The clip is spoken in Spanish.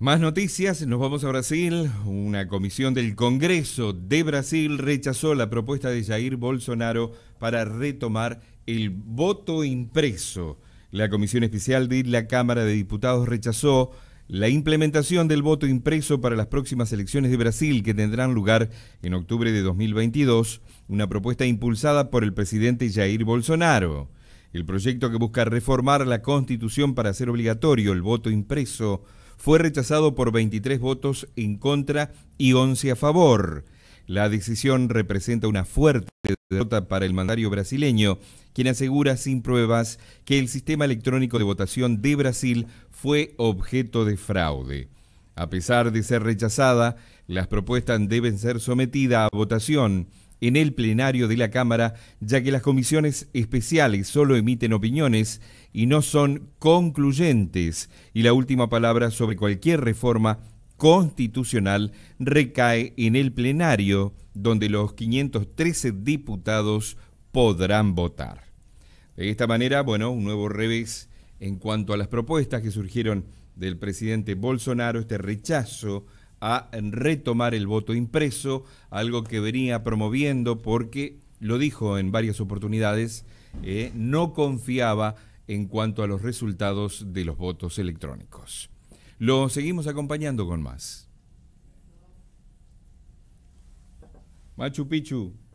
Más noticias, nos vamos a Brasil. Una comisión del Congreso de Brasil rechazó la propuesta de Jair Bolsonaro para retomar el voto impreso. La comisión especial de la Cámara de Diputados rechazó la implementación del voto impreso para las próximas elecciones de Brasil que tendrán lugar en octubre de 2022, una propuesta impulsada por el presidente Jair Bolsonaro. El proyecto que busca reformar la Constitución para hacer obligatorio el voto impreso fue rechazado por 23 votos en contra y 11 a favor. La decisión representa una fuerte derrota para el mandario brasileño, quien asegura sin pruebas que el sistema electrónico de votación de Brasil fue objeto de fraude. A pesar de ser rechazada, las propuestas deben ser sometidas a votación en el plenario de la Cámara, ya que las comisiones especiales solo emiten opiniones y no son concluyentes, y la última palabra sobre cualquier reforma constitucional recae en el plenario, donde los 513 diputados podrán votar. De esta manera, bueno, un nuevo revés en cuanto a las propuestas que surgieron del presidente Bolsonaro, este rechazo a retomar el voto impreso, algo que venía promoviendo porque, lo dijo en varias oportunidades, eh, no confiaba en cuanto a los resultados de los votos electrónicos. Lo seguimos acompañando con más. Machu Picchu.